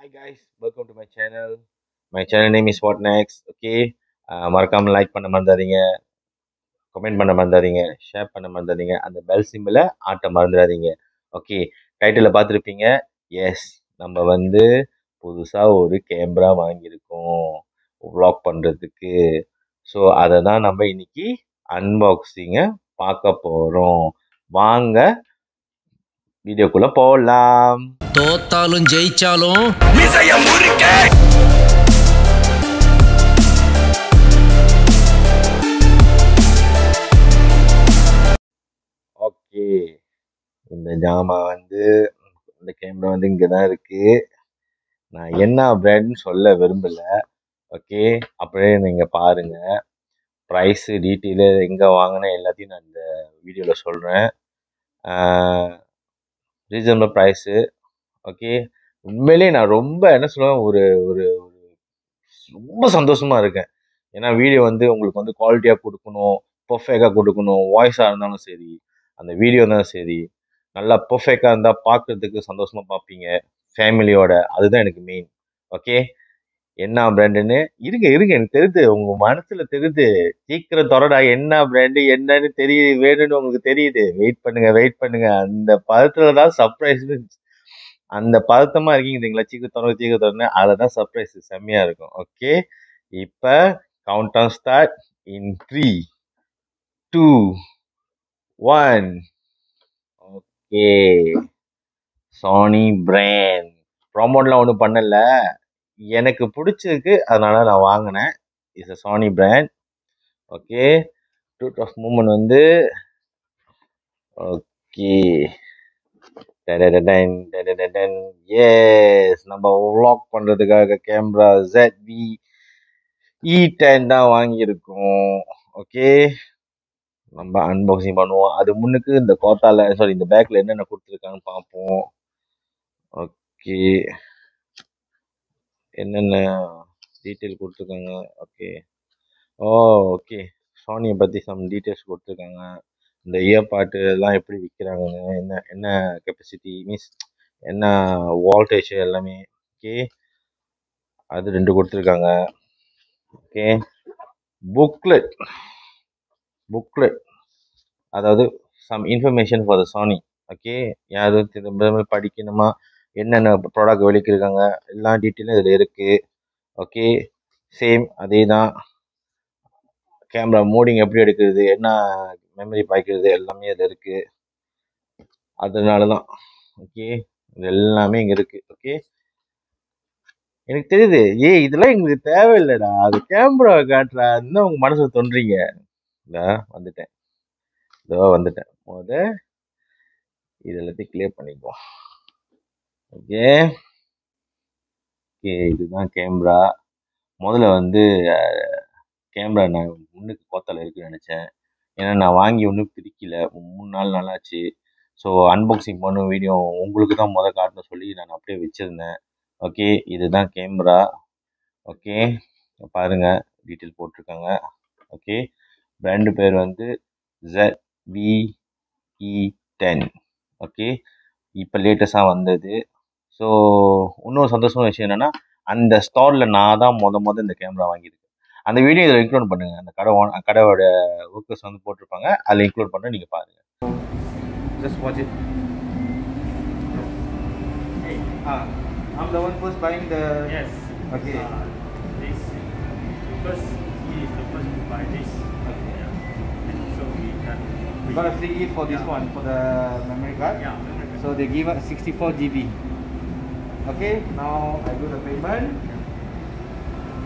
hi guys welcome to my channel my channel name is what next okay uh, மறக்காம like பண்ண மறந்துடாதீங்க comment பண்ண மறந்துடாதீங்க share பண்ண மறந்துடாதீங்க அந்த பெல் சிம்பிளை ஆட்ட மறந்துடாதீங்க ஓகே டைட்டிலில் பார்த்துருப்பீங்க எஸ் நம்ம வந்து புதுசாக ஒரு கேமரா வாங்கியிருக்கோம் வ்ளாக் பண்ணுறதுக்கு ஸோ அதை தான் நம்ம இன்னைக்கு அன்பாக்சிங்கை பார்க்க போகிறோம் வாங்க வீடியோக்குள்ளே போகலாம் தோத்தாலும் ஜெயிச்சாலும் ஓகே இந்த ஜாமா வந்து இந்த கேமரா வந்து இங்கே தான் இருக்கு நான் என்ன பிராண்ட்னு சொல்ல விரும்பல ஓகே அப்படியே நீங்கள் பாருங்க ப்ரைஸு டீட்டெயிலு எங்கே வாங்கினேன் எல்லாத்தையும் நான் இந்த வீடியோவில் சொல்கிறேன் ரீசனபிள் ப்ரைஸு ஓகே உண்மையிலேயே நான் ரொம்ப என்ன சொல்லுவேன் ஒரு ஒரு ரொம்ப சந்தோஷமாக இருக்கேன் ஏன்னா வீடியோ வந்து உங்களுக்கு வந்து குவாலிட்டியாக கொடுக்கணும் பர்ஃபெக்டாக கொடுக்கணும் வாய்ஸாக இருந்தாலும் சரி அந்த வீடியோ இருந்தாலும் சரி நல்லா பர்ஃபெக்டாக இருந்தால் பார்க்குறதுக்கு சந்தோஷமாக பார்ப்பீங்க ஃபேமிலியோட அதுதான் எனக்கு மெயின் ஓகே என்ன பிராண்டுன்னு இருங்க இருங்க எனக்கு தெரியுது உங்க மனசுல தெரியுது சீக்கிரம் தொடடா என்ன பிராண்டு என்னன்னு தெரியுது வேணும்னு உங்களுக்கு தெரியுது வெயிட் பண்ணுங்க வெயிட் பண்ணுங்க அந்த பதத்தில் தான் சர்ப்ரைஸ் அந்த பதத்தமா இருக்கீங்க இல்லைங்களா சீக்கு தொடர் சீக்கு தொடர்ந்து அதில் தான் சர்ப்ரைஸ் செம்மையாக இருக்கும் ஓகே இப்போ count on start in three two one okay Sony brand ப்ரோமோட்லாம் ஒன்றும் பண்ணலை எனக்கு பிடிச்சிருக்கு அதனால் நான் வாங்கினேன் it's a Sony brand okay dude of moment வந்து okay dan dan dan dan dan dan dan yes nama vlog pandra ke kamera zv e10 da vaangirukom Oke, nambah unboxing panuvom Ada munnukku the kota lah, sorry inda bag la enna enna kuduthirukanga paapom okay enna enna detail kuduthirukanga Oke, oh oke, sony pathi detail details kuduthirukanga இந்த year பாட்டு எல்லாம் எப்படி விற்கிறாங்க என்ன என்ன capacity means என்ன voltage எல்லாமே okay அது ரெண்டு கொடுத்துருக்காங்க ஓகே புக்லெட் புக்லெட் அதாவது some information for the Sony okay யாரும் திரும்ப படிக்கணுமா என்னென்ன ப்ராடக்ட் வெளிக்கிருக்காங்க எல்லா டீட்டெயிலும் இதில் இருக்குது ஓகே சேம் அதே தான் கேமரா மூடிங் எப்படி எடுக்கிறது என்ன மெமரி பாய்க்கிறது எல்லாமே அது இருக்குது அதனால தான் ஓகே இது எல்லாமே இங்கே இருக்குது ஓகே எனக்கு தெரியுது ஏ இதெல்லாம் எங்களுக்கு தேவையில்லைடா அது கேமரா காட்டுறா இன்னும் உங்கள் மனசில் தோன்றீங்க வந்துட்டேன் இதோ வந்துட்டேன் முத இது எல்லாத்தையும் கிளியர் பண்ணிக்குவோம் ஓகே ஓகே இதுதான் கேமரா முதல்ல வந்து கேமரா நான் முன்னுக்கு கோத்தல இருக்குன்னு நினச்சேன் ஏன்னா நான் வாங்கி ஒன்றும் பிரிக்கல மூணு நாள் நல்லாச்சு ஸோ அன்பாக்சிங் பண்ணும் வீடியோ உங்களுக்கு தான் முதல் காட்டணும் சொல்லி நான் அப்படியே வச்சுருந்தேன் ஓகே இதுதான் கேமரா ஓகே பாருங்கள் டீட்டெயில் போட்டிருக்காங்க ஓகே பிராண்டு பேர் வந்து ஜெட் விஇ டென் ஓகே இப்போ லேட்டஸ்டாக வந்தது ஸோ இன்னொரு சந்தோஷமான விஷயம் என்னென்னா அந்த ஸ்டோரில் நான் தான் மொதல் மொதல் இந்த கேமரா வாங்கியிருக்கேன் அந்த வீடியோ இதில் இன்க்ளூட் பண்ணுங்கள் அந்த கடை ஓன் கடையோட ஒர்க்கர்ஸ் வந்து போட்டிருப்பாங்க அதில் இன்க்ளூட் பண்ணி நீங்கள் பாருங்கள் just watch it ah, I'm the one first buying the. Yes. Okay. Ah, this because he is the first to buy this. Okay. we got a free gift for this yeah. one for the memory card. Yeah. Memory card. So they give us 64 GB. Okay. Now I do the payment.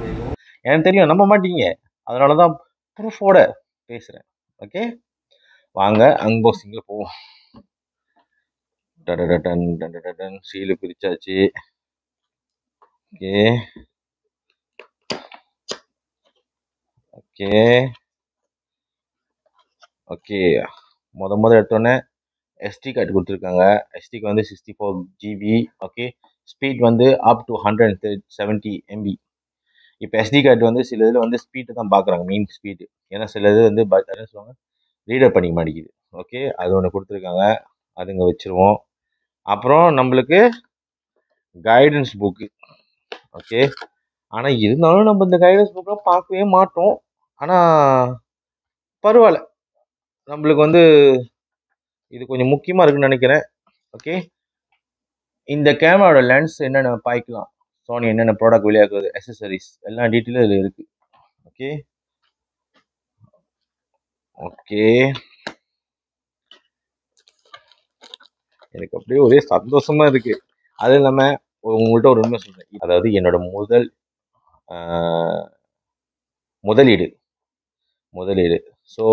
There you go. எனக்கு தெரியும் நம்ப மாட்டீங்க அதனால தான் ப்ரூஃபோட பேசுகிறேன் okay வாங்க அன்பாக்சிங்கில் போவோம் டட டன் டடன் டன் சீலு பிரிச்சாச்சு ஓகே ஓகே ஓகே முத முத எடுத்தோன்னே எஸ்டி கார்டு கொடுத்துருக்காங்க எஸ்டிக்கு வந்து sixty four GB okay speed வந்து up to hundred and seventy MB இப்போ எஸ்டி கார்டு வந்து சில இதில் வந்து ஸ்பீடு தான் பார்க்குறாங்க மெயின் ஸ்பீடு ஏன்னா சில இது வந்து என்ன சொல்லுவாங்க பண்ணிக்க மாட்டேங்குது ஓகே அது ஒன்று கொடுத்துருக்காங்க அதுங்க வச்சுருவோம் அப்புறம் நம்மளுக்கு கைடன்ஸ் புக்கு ஓகே ஆனால் இருந்தாலும் நம்ம இந்த கைடன்ஸ் புக்கெலாம் பார்க்கவே மாட்டோம் ஆனால் பரவாயில்ல நம்மளுக்கு வந்து இது கொஞ்சம் முக்கியமாக இருக்குன்னு நினைக்கிறேன் ஓகே இந்த கேமராவோட லென்ஸ் என்னென்ன பாய்க்கலாம் என்னென்ன ப்ராடக்ட் வெளியாக்குது அசசரிஸ் எல்லாம் டீட்டெயிலும் இதில் இருக்குது ஓகே ஓகே எனக்கு அப்படியே ஒரே சந்தோஷமா இருக்கு அது இல்லாமல் உங்கள்கிட்ட ஒரு உண்மை சொல்கிறேன் அதாவது என்னோட முதல் முதலீடு முதலீடு ஸோ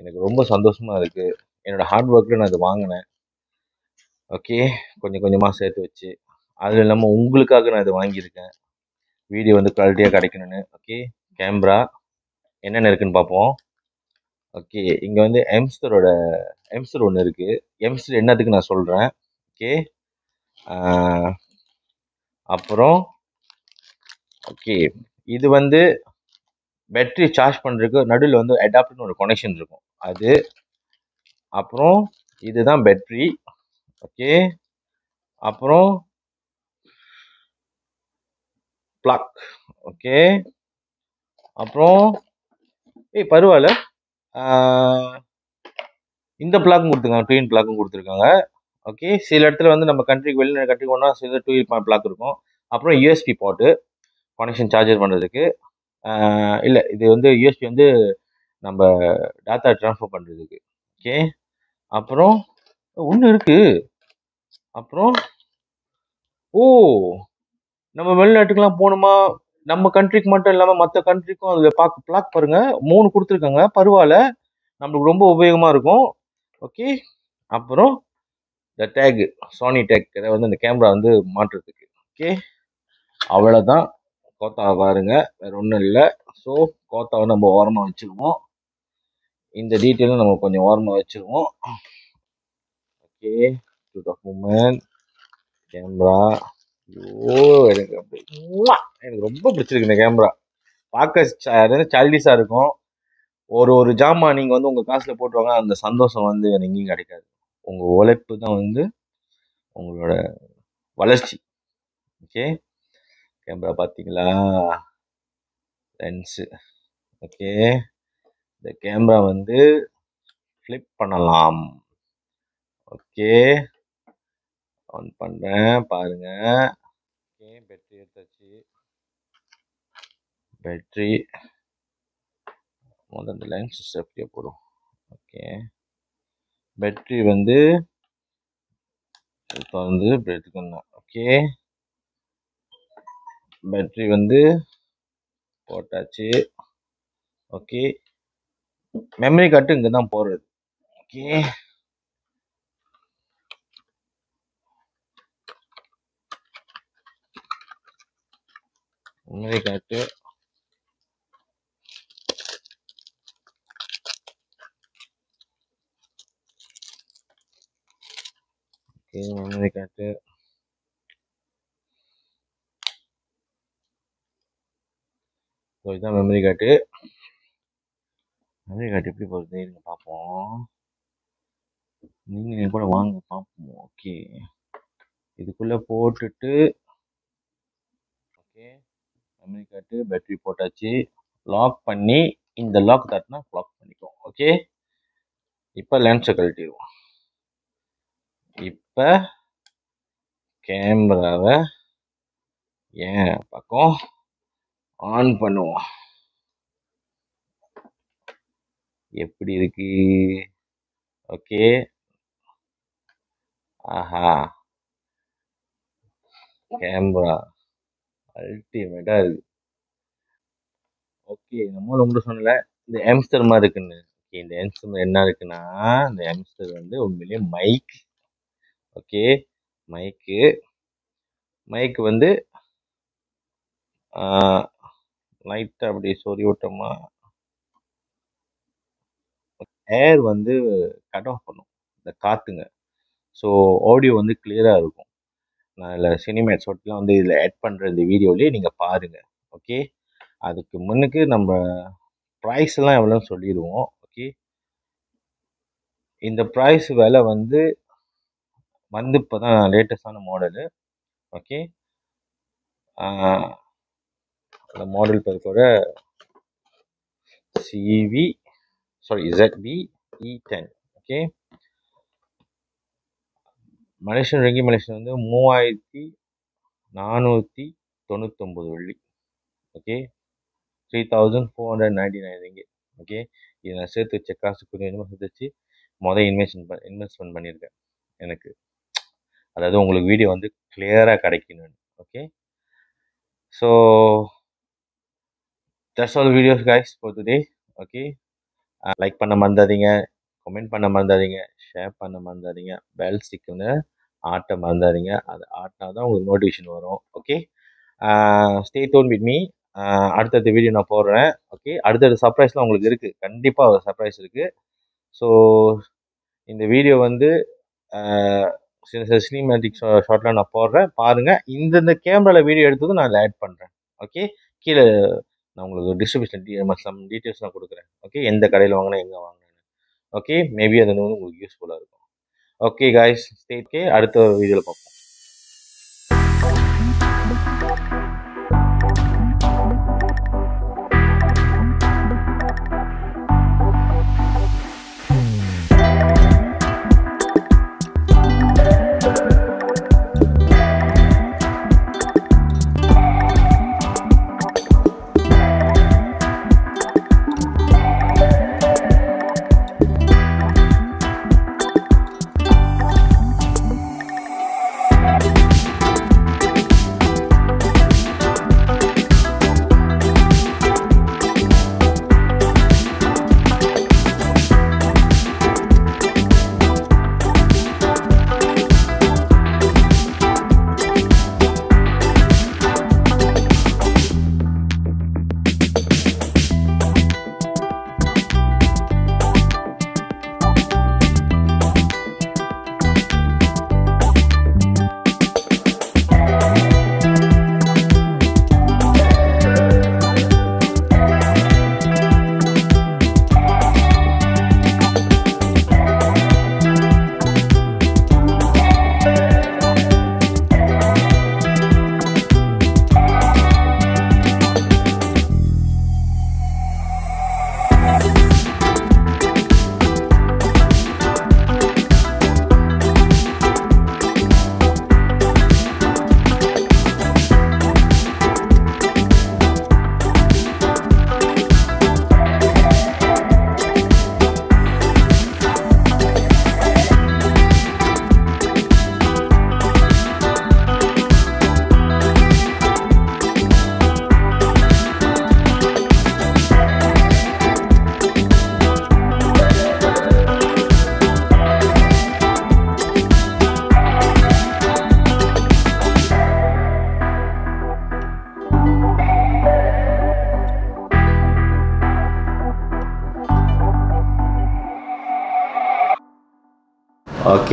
எனக்கு ரொம்ப சந்தோஷமாக இருக்குது என்னோட ஹார்ட் ஒர்க்கில் நான் அதை வாங்கினேன் ஓகே கொஞ்சம் கொஞ்சமாக சேர்த்து வச்சு அதுவும் இல்லாமல் உங்களுக்காக நான் இதை வாங்கியிருக்கேன் வீடியோ வந்து குவாலிட்டியாக கிடைக்கணும்னு ஓகே கேமரா என்னென்ன இருக்குன்னு பார்ப்போம் ஓகே இங்கே வந்து எம்ஸ்டரோட எம்ஸ்டர் ஒன்று இருக்குது எம்ஸ்டர் என்னத்துக்கு நான் சொல்கிறேன் ஓகே அப்புறம் ஓகே இது வந்து பேட்ரி சார்ஜ் பண்ணுறதுக்கு நடுவில் வந்து அடாப்டர்னு ஒரு கொனெக்ஷன் இருக்கும் அது அப்புறம் இதுதான் பேட்ரி ஓகே அப்புறம் பிளாக் ஓகே அப்புறம் ஏய் பரவாயில்ல இந்த பிளாக்கும் கொடுத்துருக்காங்க ட்வீன் பிளாக்கும் கொடுத்துருக்காங்க ஓகே சில இடத்துல வந்து நம்ம கண்ட்ரிக்கு வெளியில் கண்ட்ரிக்கு ஒன்றா சில டூ இன் பிளாக் இருக்கும் அப்புறம் யூஎஸ்பி போட்டு கனெக்ஷன் சார்ஜர் பண்ணுறதுக்கு இல்லை இது வந்து யூஎஸ்பி வந்து நம்ம டேட்டா ட்ரான்ஸ்ஃபர் பண்ணுறதுக்கு ஓகே அப்புறம் ஒன்று இருக்குது அப்புறம் ஓ நம்ம வெளிநாட்டுக்கெல்லாம் போகணுமா நம்ம கண்ட்ரிக்கு மட்டும் இல்லாமல் மற்ற கண்ட்ரிக்கும் அதில் பார்க்க பிளாக் பாருங்கள் மூணு கொடுத்துருக்காங்க பரவாயில்ல நம்மளுக்கு ரொம்ப உபயோகமாக இருக்கும் ஓகே அப்புறம் இந்த டேக் சோனி டேக் இதை வந்து இந்த கேமரா வந்து மாற்றுறதுக்கு ஓகே அவ்வளோதான் கோத்தா பாருங்க வேறு ஒன்றும் இல்லை ஸோ கோத்தாவை நம்ம ஓரமாக வச்சுருவோம் இந்த டீட்டெயிலும் நம்ம கொஞ்சம் ஓரமாக வச்சுருவோம் okay to the moment camera ஐயோ எனக்கு எனக்கு ரொம்ப பிடிச்சிருக்கு இந்த கேமரா பார்க்க சைல்டிஷாக இருக்கும் ஒரு ஒரு ஜாமான் நீங்கள் வந்து உங்கள் காசில் போட்டுருவாங்க அந்த சந்தோஷம் வந்து எனக்கு எங்கேயும் கிடைக்காது உங்கள் உழைப்பு தான் வந்து உங்களோட வளர்ச்சி ஓகே கேமரா பார்த்தீங்களா லென்ஸு ஓகே இந்த கேமரா வந்து ஃப்ளிப் பண்ணலாம் ஓகே ஆன் பண்ணுறேன் பாருங்கள் ஃபஸ்ட்டு எடுத்தாச்சு பேட்ரி முதல்ல லைன் சுவிட்ச் அப்படியே போடும் ஓகே பேட்ரி வந்து தொடர்ந்து எடுத்துக்கணும் ஓகே பேட்ரி வந்து போட்டாச்சு ஓகே மெமரி கார்டு இங்கே தான் போடுறது ஓகே உண்மையை காட்டு மெமரி காட்டு ஸோ இதுதான் மெமரி கார்டு மெமரி கார்டு எப்படி போகிறது நீங்கள் பார்ப்போம் நீங்கள் என் கூட வாங்க பார்ப்போம் ஓகே இதுக்குள்ளே போட்டுட்டு மெமரி கார்டு பேட்டரி போட்டாச்சு லாக் பண்ணி இந்த லாக் தட்டினா லாக் பண்ணிக்குவோம் ஓகே இப்போ லென்ஸை கழட்டிடுவோம் இப்போ கேமராவை ஏன் பக்கம் ஆன் பண்ணுவோம் எப்படி இருக்கு ஓகே ஆஹா கேமரா அல்டிமேட்டாக இருக்குது ஓகே நம்ம உங்கள்கிட்ட சொன்னல இந்த எம்ஸ்டர் மாதிரி இருக்குன்னு ஓகே இந்த எம்ஸ்டர் என்ன இருக்குன்னா இந்த எம்ஸ்டர் வந்து உண்மையிலேயே மைக் ஓகே மைக்கு மைக் வந்து லைட்டாக அப்படி சொறி விட்டோமா ஏர் வந்து கட் ஆஃப் பண்ணும் இந்த காற்றுங்க ஸோ ஆடியோ வந்து கிளியராக இருக்கும் நான் இல்லை சினிமேட் ஷாட்லாம் வந்து இதில் ஆட் பண்ணுற இந்த வீடியோலேயே நீங்கள் பாருங்கள் ஓகே அதுக்கு முன்னுக்கு நம்ம ப்ரைஸ்லாம் எவ்வளோன்னு சொல்லிடுவோம் ஓகே இந்த ப்ரைஸ் விலை வந்து வந்து இப்போ தான் லேட்டஸ்டான மாடலு ஓகே அந்த மாடல் பேர் கூட ZV sorry Z V E ten okay Malaysian ringgit Malaysian வந்து மூவாயிரத்தி நானூற்றி தொண்ணூத்தொம்பது வெள்ளி okay three thousand four hundred ninety nine ringgit okay இதை நான் சேர்த்து வச்ச காசு கொஞ்சம் கொஞ்சமாக சேர்த்துச்சு வச்சு மொதல் இன்வெஸ்ட்மெண்ட் பண்ண இன்வெஸ்ட்மெண்ட் பண்ணியிருக்கேன் எனக்கு அதாவது உங்களுக்கு வீடியோ வந்து கிளியராக கிடைக்கணும் okay so that's all videos guys for today okay like பண்ண மறந்தாதீங்க கமெண்ட் பண்ண மறந்துடாதீங்க ஷேர் பண்ண மறந்துடாதீங்க பெல் ஸ்டிக்குன்னு ஆட்ட மறந்துடாதீங்க அது ஆட்டினா தான் உங்களுக்கு நோட்டிஃபிகேஷன் வரும் okay stay tuned with me அடுத்தடுத்த வீடியோ நான் போடுறேன் ஓகே அடுத்தடுத்த சர்ப்ரைஸ்லாம் உங்களுக்கு இருக்குது கண்டிப்பாக ஒரு சர்ப்ரைஸ் இருக்குது ஸோ இந்த வீடியோ வந்து சில சில சினிமேட்டிக் ஷார்ட்லாம் நான் போடுறேன் பாருங்கள் இந்தந்த கேமராவில் வீடியோ எடுத்ததும் நான் ஆட் பண்ணுறேன் ஓகே கீழே நான் உங்களுக்கு டிஸ்ட்ரிபியூஷன் டீ சம் டீட்டெயில்ஸ் நான் கொடுக்குறேன் ஓகே எந்த கடையில் வாங்கினா எங்கே வாங்க ஓகே மேபி அது வந்து உங்களுக்கு யூஸ்ஃபுல்லாக இருக்கும் ஓகே காய்ஸ் ஸ்டேட்கே அடுத்த வீடியோவில் பார்ப்போம்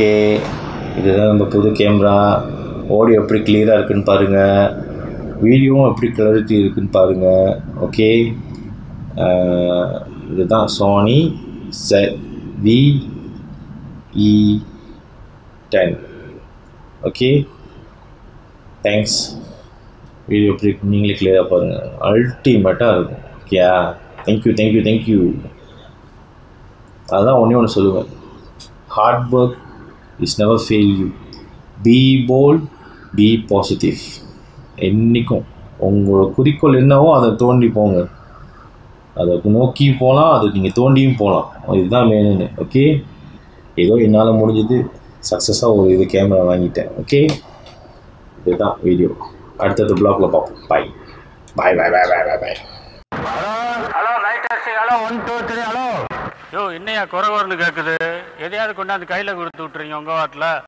ஓகே இதுதான் நம்ம புது கேமரா ஆடியோ எப்படி கிளியராக இருக்குதுன்னு பாருங்கள் வீடியோவும் எப்படி கிளாரிட்டி இருக்குதுன்னு பாருங்கள் ஓகே இதுதான் Sony Z V E ten okay thanks video எப்படி நீங்களே கிளியராக பாருங்கள் அல்டிமேட்டாக இருக்கும் ஓகேயா தேங்க்யூ தேங்க்யூ தேங்க்யூ அதுதான் ஒன்றே ஒன்று சொல்லுவேன் hard work it's never fail you be bold be positive என்றைக்கும் உங்களோட குறிக்கோள் என்னவோ அதை தோண்டி போங்க அதை நோக்கி போகலாம் அதை நீங்கள் தோண்டியும் போகலாம் இதுதான் வேணும்னு ஓகே ஏதோ என்னால் முடிஞ்சது சக்ஸஸாக ஒரு இது கேமரா வாங்கிட்டேன் ஓகே இதுதான் வீடியோ அடுத்தது பிளாக்ல பார்ப்போம் bye bye bye bye bye bye bye hello hello hello one two three hello yo என்னையா குறை கேட்குது எதையாவது கொண்டாந்து கையில் கொடுத்து விட்டுறீங்க உங்கள் வாட்டில்